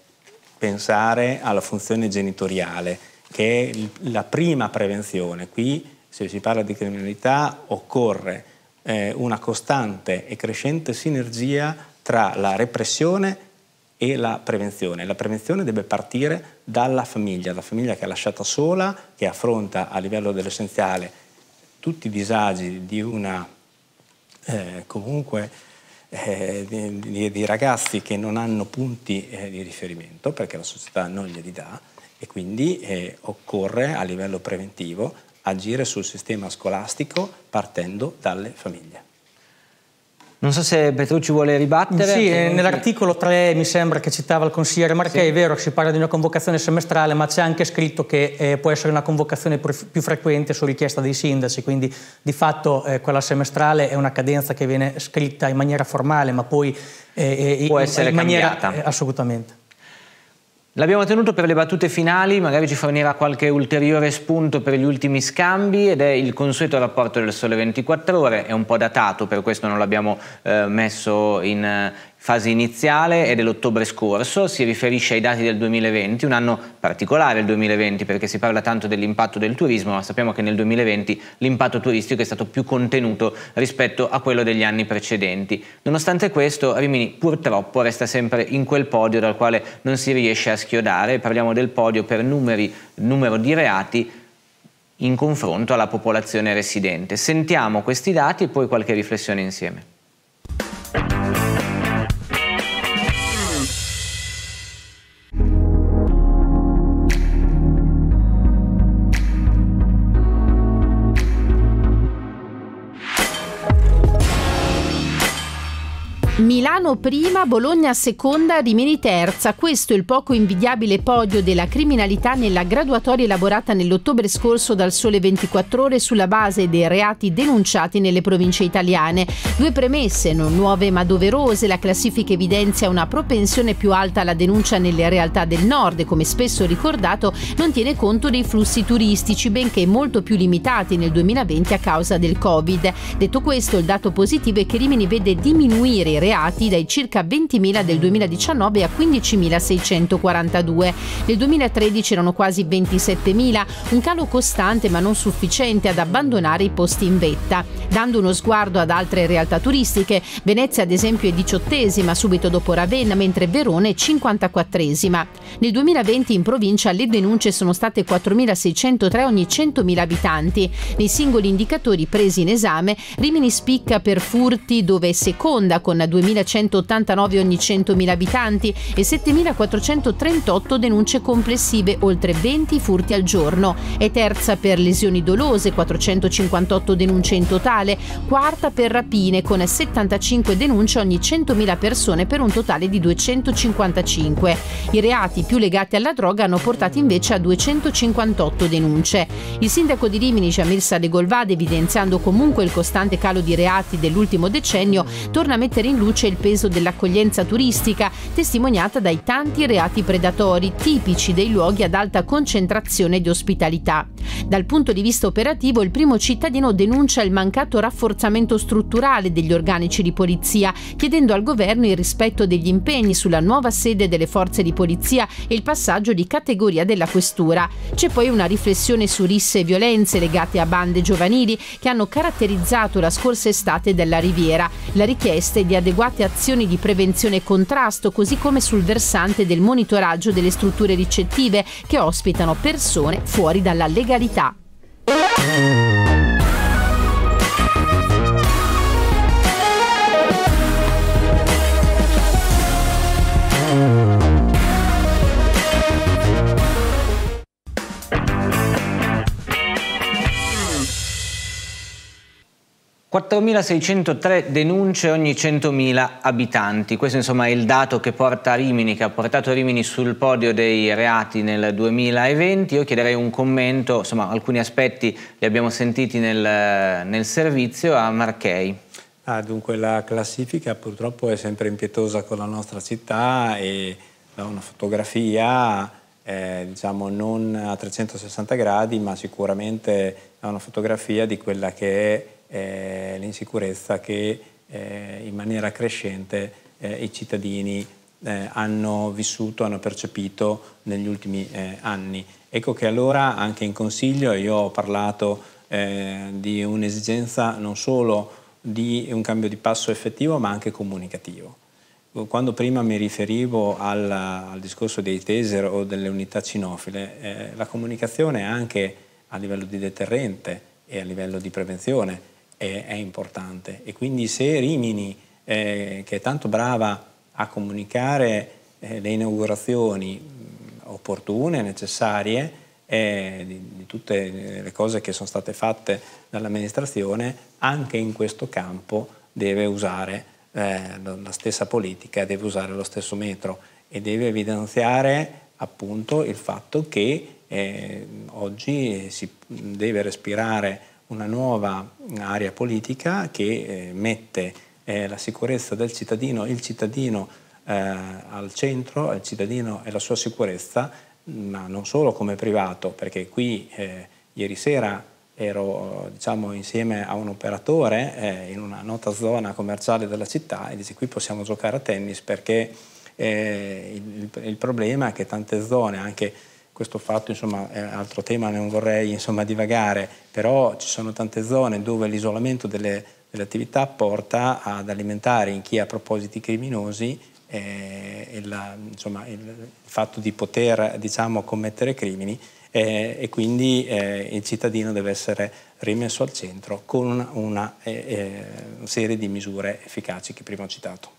[SPEAKER 3] pensare alla funzione genitoriale, che è la prima prevenzione. Qui, se si parla di criminalità, occorre eh, una costante e crescente sinergia tra la repressione e la prevenzione. La prevenzione deve partire dalla famiglia, la famiglia che è lasciata sola, che affronta a livello dell'essenziale tutti i disagi di una eh, comunque eh, di, di, ragazzi che non hanno punti eh, di riferimento perché la società non glieli dà e quindi eh, occorre a livello preventivo agire sul sistema scolastico partendo dalle famiglie. Non so se Petrucci vuole ribattere. Sì,
[SPEAKER 2] nell'articolo 3 mi sembra che citava il consigliere Marchè, sì. è vero che si parla di una convocazione semestrale, ma c'è anche scritto che eh, può essere una convocazione più frequente su richiesta dei sindaci, quindi di fatto eh, quella semestrale è una cadenza che viene scritta in maniera formale, ma poi eh, eh può in, essere in maniera, cambiata. Eh, assolutamente. L'abbiamo tenuto per le battute finali,
[SPEAKER 1] magari ci fornirà qualche ulteriore spunto per gli ultimi scambi ed è il consueto rapporto del Sole 24 Ore, è un po' datato, per questo non l'abbiamo eh, messo in, fase iniziale è dell'ottobre scorso, si riferisce ai dati del 2020, un anno particolare il 2020 perché si parla tanto dell'impatto del turismo, ma sappiamo che nel 2020 l'impatto turistico è stato più contenuto rispetto a quello degli anni precedenti. Nonostante questo, Rimini purtroppo resta sempre in quel podio dal quale non si riesce a schiodare, parliamo del podio per numeri, numero di reati in confronto alla popolazione residente. Sentiamo questi dati e poi qualche riflessione insieme.
[SPEAKER 6] Milano prima, Bologna seconda, Rimini terza. Questo è il poco invidiabile podio della criminalità nella graduatoria elaborata nell'ottobre scorso dal Sole 24 Ore sulla base dei reati denunciati nelle province italiane. Due premesse, non nuove ma doverose, la classifica evidenzia una propensione più alta alla denuncia nelle realtà del nord e come spesso ricordato non tiene conto dei flussi turistici, benché molto più limitati nel 2020 a causa del Covid. Detto questo, il dato positivo è che Rimini vede diminuire i reati laureati dai circa 20.000 del 2019 a 15.642. Nel 2013 erano quasi 27.000, un calo costante ma non sufficiente ad abbandonare i posti in vetta. Dando uno sguardo ad altre realtà turistiche, Venezia ad esempio è diciottesima subito dopo Ravenna, mentre Verona è 54esima. Nel 2020 in provincia le denunce sono state 4.603 ogni 100.000 abitanti. Nei singoli indicatori presi in esame, Rimini spicca per furti dove è seconda con 2.000 2189 ogni 100.000 abitanti e 7.438 denunce complessive, oltre 20 furti al giorno. È terza per lesioni dolose, 458 denunce in totale, quarta per rapine con 75 denunce ogni 100.000 persone per un totale di 255. I reati più legati alla droga hanno portato invece a 258 denunce. Il sindaco di Rimini, Jamil Sadegolvade, evidenziando comunque il costante calo di reati dell'ultimo decennio, torna a mettere in luce luce il peso dell'accoglienza turistica, testimoniata dai tanti reati predatori tipici dei luoghi ad alta concentrazione di ospitalità. Dal punto di vista operativo, il primo cittadino denuncia il mancato rafforzamento strutturale degli organici di polizia, chiedendo al governo il rispetto degli impegni sulla nuova sede delle forze di polizia e il passaggio di categoria della questura. C'è poi una riflessione su risse e violenze legate a bande giovanili che hanno caratterizzato la scorsa estate della Riviera. La richiesta è di adeguare adeguate azioni di prevenzione e contrasto, così come sul versante del monitoraggio delle strutture ricettive che ospitano persone fuori dalla legalità.
[SPEAKER 1] 4.603 denunce ogni 100.000 abitanti, questo insomma è il dato che porta Rimini, che ha portato Rimini sul podio dei reati nel 2020, io chiederei un commento, insomma alcuni aspetti li abbiamo sentiti nel, nel servizio a Marchei.
[SPEAKER 3] Ah, dunque la classifica purtroppo è sempre impietosa con la nostra città e da una fotografia eh, diciamo non a 360 gradi ma sicuramente da una fotografia di quella che è eh, l'insicurezza che eh, in maniera crescente eh, i cittadini eh, hanno vissuto, hanno percepito negli ultimi eh, anni. Ecco che allora anche in Consiglio io ho parlato di un'esigenza non solo di un cambio di passo effettivo ma anche comunicativo quando prima mi riferivo al, al, discorso dei taser o delle unità cinofile, eh, la comunicazione anche a livello di deterrente e a livello di prevenzione è, è importante. E quindi se Rimini, eh, che è tanto brava a comunicare eh, le inaugurazioni mm, opportune, necessarie, eh, di, di, tutte le cose che sono state fatte dall'amministrazione, anche in questo campo deve usare eh, la stessa politica, deve usare lo stesso metro e deve evidenziare appunto il fatto che eh, oggi si deve respirare una nuova area politica che eh, mette eh, la sicurezza del cittadino, il cittadino eh, al centro, il cittadino e la sua sicurezza, ma non solo come privato, perché qui eh, ieri sera ero diciamo, insieme a un operatore eh, in una nota zona commerciale della città e dice qui possiamo giocare a tennis perché il, il problema è che tante zone, anche questo fatto insomma, è un altro tema, non vorrei insomma, divagare, però ci sono tante zone dove l'isolamento delle, delle, attività porta ad alimentare in chi ha propositi criminosi eh, il, insomma, il, fatto di poter diciamo, commettere crimini eh, e quindi eh, il cittadino deve essere rimesso al centro con una, una eh, eh, serie di misure efficaci che prima ho citato.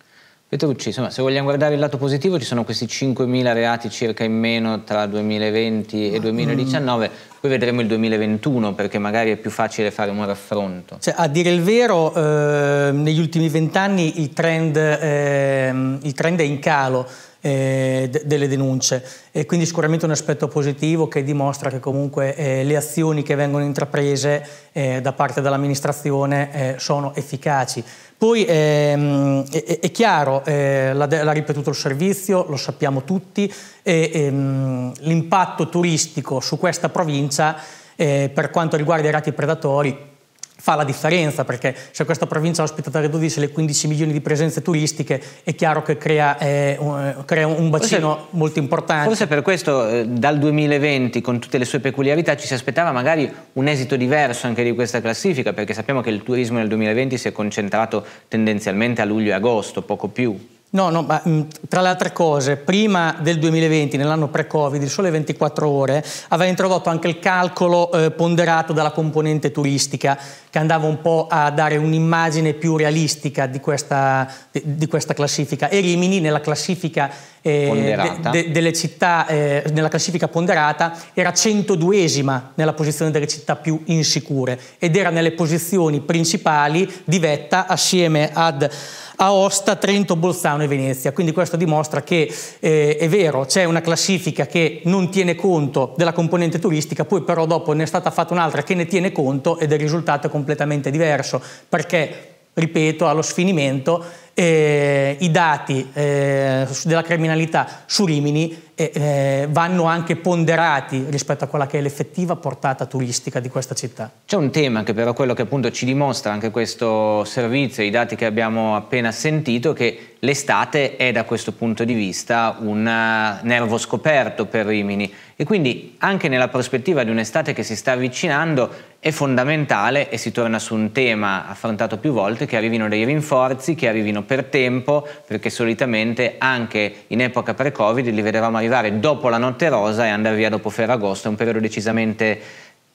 [SPEAKER 3] Petrucci, insomma,
[SPEAKER 1] se vogliamo guardare il lato positivo ci sono questi 5.000 reati circa in meno tra 2020 e 2019, mm. poi vedremo il 2021 perché magari è più facile fare un raffronto.
[SPEAKER 2] Cioè, a dire il vero, eh, negli ultimi vent'anni il, eh, il trend è in calo eh, delle denunce. E quindi sicuramente un aspetto positivo che dimostra che comunque eh, le azioni che vengono intraprese eh, da parte dell'amministrazione eh, sono efficaci. Poi ehm, è, è, chiaro, eh, l'ha, l'ha, ripetuto il servizio, lo sappiamo tutti, e, ehm, l'impatto turistico su questa provincia eh, per quanto riguarda i reati predatori fa la differenza perché se questa provincia ospita da Redudice le 15 milioni di presenze turistiche è chiaro che crea, eh, un, eh, crea un, bacino forse, molto importante. Forse
[SPEAKER 1] per questo eh, dal 2020 con tutte le sue peculiarità ci si aspettava magari un esito diverso anche di questa classifica perché sappiamo che il turismo nel 2020 si è concentrato tendenzialmente a luglio e agosto, poco più.
[SPEAKER 2] No, no, ma mm, tra le altre cose, prima del 2020, nell'anno pre-Covid, il sole 24 ore aveva introdotto anche il calcolo eh, ponderato dalla componente turistica, che andava un po' a dare un'immagine più realistica di questa, di questa classifica. E Rimini, nella classifica, eh, de, de, delle città, eh, nella classifica ponderata, era 102esima nella posizione delle città più insicure ed era nelle posizioni principali di vetta assieme ad Aosta, Trento, Bolzano e Venezia. Quindi questo dimostra che eh, è vero, c'è una classifica che non tiene conto della componente turistica, poi però dopo ne è stata fatta un'altra che ne tiene conto ed il risultato è completamente diverso, perché, ripeto, allo sfinimento eh, i dati eh, della criminalità su Rimini eh, vanno anche ponderati rispetto a quella che è l'effettiva portata turistica di questa città.
[SPEAKER 1] C'è un tema che però quello che appunto ci dimostra anche questo servizio, i dati che abbiamo appena sentito, che l'estate è da questo punto di vista un eh, nervo scoperto per Rimini e quindi anche nella prospettiva di un'estate che si sta avvicinando è fondamentale e si torna su un tema affrontato più volte che arrivino dei rinforzi, che arrivino per tempo, perché solitamente anche in epoca pre-Covid li vedevamo arrivare dopo la notte rosa e andare via dopo Ferragosto, è un periodo decisamente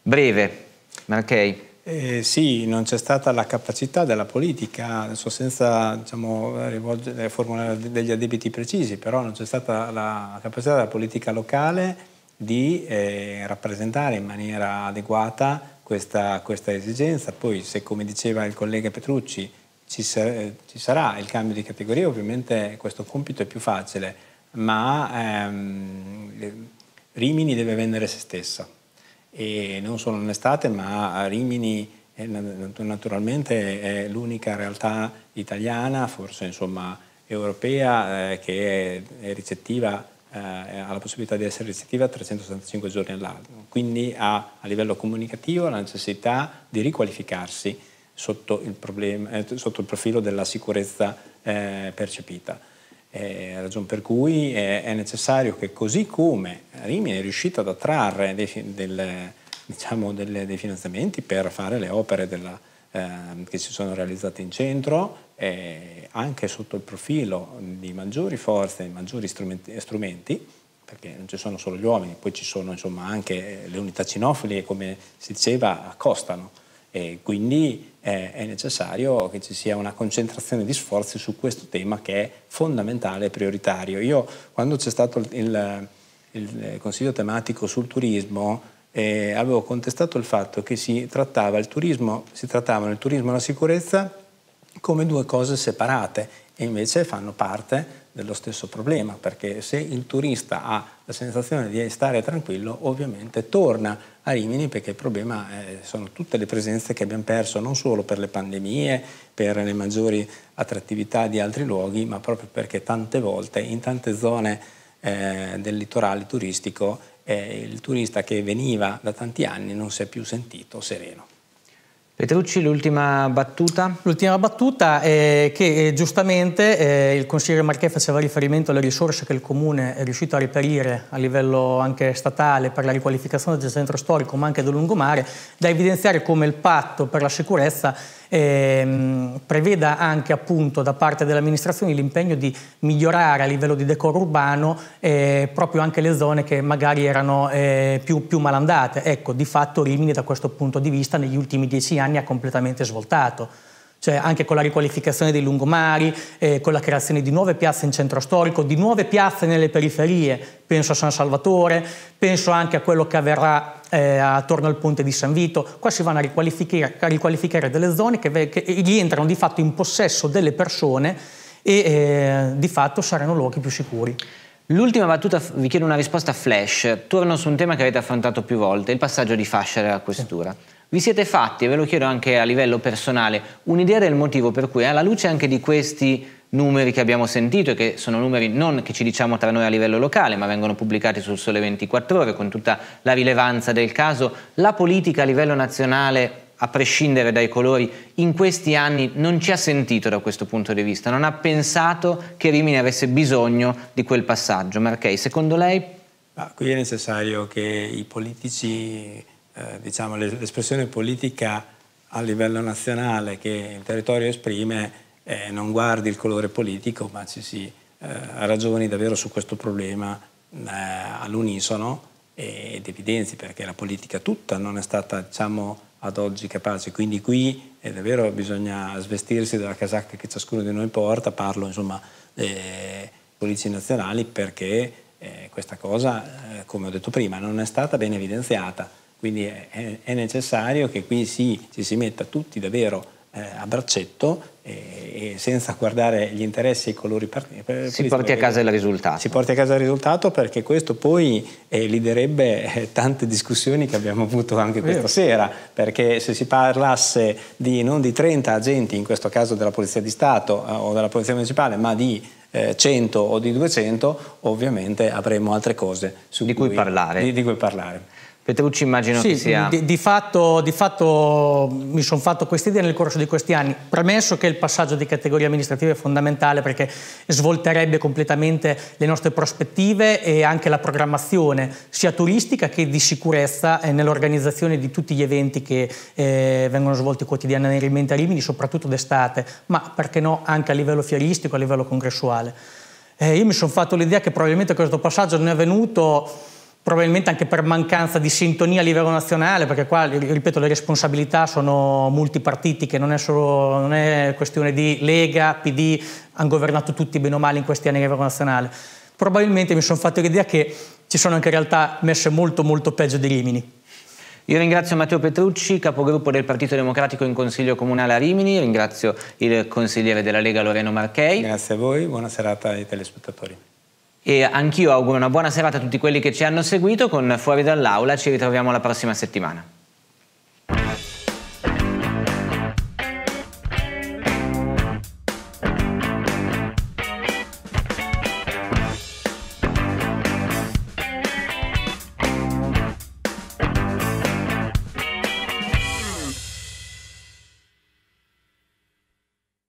[SPEAKER 1] breve. Marchei.
[SPEAKER 3] Eh, sì, non c'è stata la capacità della politica, adesso senza diciamo, formulare degli addebiti precisi, però non c'è stata la capacità della politica locale di eh, rappresentare in maniera adeguata questa, questa, esigenza. Poi se, come diceva il collega Petrucci, ci, sarà il cambio di categoria, ovviamente questo compito è più facile, ma ehm, Rimini deve vendere se stessa, e non solo in estate, ma Rimini eh, naturalmente è l'unica realtà italiana, forse insomma, europea, eh, che è ricettiva, eh, ha la possibilità di essere ricettiva 365 giorni all'anno, quindi ha a livello comunicativo la necessità di riqualificarsi sotto il, problema, eh, sotto il profilo della sicurezza eh, percepita. Eh, ragion per cui è necessario che così come Rimini è riuscita ad attrarre dei, del, diciamo, delle, dei finanziamenti per fare le opere della, ehm, che si sono realizzate in centro, eh, anche sotto il profilo di maggiori forze, di maggiori strumenti, strumenti perché non ci sono solo gli uomini, poi ci sono insomma, anche le unità cinofili che, come si diceva, costano. E quindi eh, è necessario che ci sia una concentrazione di sforzi su questo tema che è fondamentale e prioritario. Io quando c'è stato il, il eh, consiglio tematico sul turismo eh, avevo contestato il fatto che si trattava il turismo, si trattavano il turismo e la sicurezza come due cose separate e invece fanno parte dello stesso problema, perché se il turista ha la sensazione di stare tranquillo, ovviamente torna a Rimini perché il problema eh, sono tutte le presenze che abbiamo perso, non solo per le pandemie, per le maggiori attrattività di altri luoghi, ma proprio perché tante volte in tante zone eh, del litorale turistico eh, il turista che veniva da tanti anni non si è più sentito sereno.
[SPEAKER 2] Petrucci, l'ultima battuta? L'ultima battuta è che eh, giustamente eh, il consigliere Marchè faceva riferimento alle risorse che il Comune è riuscito a reperire a livello anche statale per la riqualificazione del centro storico ma anche del lungomare, da evidenziare come il patto per la sicurezza ehm, preveda anche appunto da parte delle amministrazioni l'impegno di migliorare a livello di decoro urbano eh, proprio anche le zone che magari erano eh, più, più, malandate. Ecco, di fatto Rimini da questo punto di vista negli ultimi dieci anni ha completamente svoltato cioè anche con la riqualificazione dei lungomari, eh, con la creazione di nuove piazze in centro storico, di nuove piazze nelle periferie, penso a San Salvatore, penso anche a quello che avverrà eh, attorno al ponte di San Vito, qua si vanno a riqualificare, a riqualificare delle zone che, che, rientrano di fatto in possesso delle persone e eh, di fatto saranno luoghi più sicuri. L'ultima battuta, vi chiedo una risposta flash, torno su un tema che avete
[SPEAKER 1] affrontato più volte, il passaggio di fascia della questura. Sì. Vi siete fatti, e ve lo chiedo anche a livello personale, un'idea del motivo per cui, alla luce anche di questi numeri che abbiamo sentito e che sono numeri non che ci diciamo tra noi a livello locale, ma vengono pubblicati sul Sole 24 Ore con tutta la rilevanza del caso, la politica a livello nazionale a prescindere dai colori, in questi anni non ci ha sentito da questo punto di vista, non ha pensato che Rimini avesse
[SPEAKER 3] bisogno di quel passaggio. Marchei, secondo lei? Ma qui è necessario che i politici eh, diciamo, l'espressione politica a livello nazionale che il territorio esprime eh, non guardi il colore politico, ma ci si eh, ragioni davvero su questo problema eh, all'unisono ed evidenzi perché la politica tutta non è stata diciamo, ad oggi capace. Quindi qui è davvero bisogna svestirsi della casacca che ciascuno di noi porta, parlo insomma eh, politici nazionali perché eh, questa cosa, eh, come ho detto prima, non è stata ben evidenziata. Quindi è, è necessario che qui si, ci si metta tutti davvero eh, a braccetto e, e, senza guardare gli interessi e i colori partiti. Si porti a casa il risultato. Si porti a casa il risultato perché questo poi eh, liderebbe eh, tante discussioni che abbiamo avuto anche questa sera, perché se si parlasse di, non di 30 agenti, in questo caso della Polizia di Stato eh, o della Polizia Municipale, ma di 100 eh, o di 200, ovviamente avremo altre cose di cui, cui parlare. Di, di cui parlare. Petrucci immagino sì, che sia... Di,
[SPEAKER 2] di fatto, di fatto mi sono fatto questa idea nel corso di questi anni, premesso che il passaggio di categoria amministrativa è fondamentale perché svolterebbe completamente le nostre prospettive e anche la programmazione sia turistica che di sicurezza eh, nell'organizzazione di tutti gli eventi che eh, vengono svolti quotidianamente a Rimini, soprattutto d'estate, ma perché no anche a livello fioristico, a livello congressuale. Eh, io mi sono fatto l'idea che probabilmente questo passaggio non è venuto probabilmente anche per mancanza di sintonia a livello nazionale, perché qua, ripeto, le responsabilità sono multipartitiche, non è, solo, non è questione di Lega, PD, hanno governato tutti bene o male in questi anni a livello nazionale. Probabilmente mi sono fatto l'idea che ci sono anche in realtà messe molto molto peggio di Rimini. Io ringrazio Matteo Petrucci, capogruppo del Partito Democratico in Consiglio Comunale a
[SPEAKER 1] Rimini, ringrazio il consigliere della Lega Loreno Marchei. Grazie a voi, buona serata ai telespettatori. E anch'io auguro una buona serata a tutti quelli che ci hanno seguito con Fuori dall'Aula, ci ritroviamo la prossima settimana.